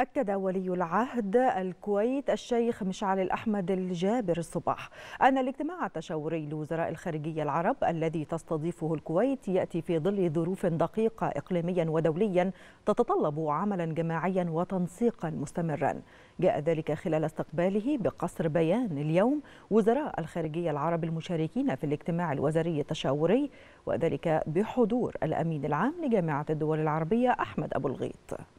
أكد ولي العهد الكويت الشيخ مشعل الأحمد الجابر الصباح أن الاجتماع التشاوري لوزراء الخارجية العرب الذي تستضيفه الكويت يأتي في ظل ظروف دقيقة إقليميا ودوليا تتطلب عملا جماعيا وتنسيقا مستمرا جاء ذلك خلال استقباله بقصر بيان اليوم وزراء الخارجية العرب المشاركين في الاجتماع الوزاري التشاوري وذلك بحضور الأمين العام لجامعة الدول العربية أحمد أبو الغيط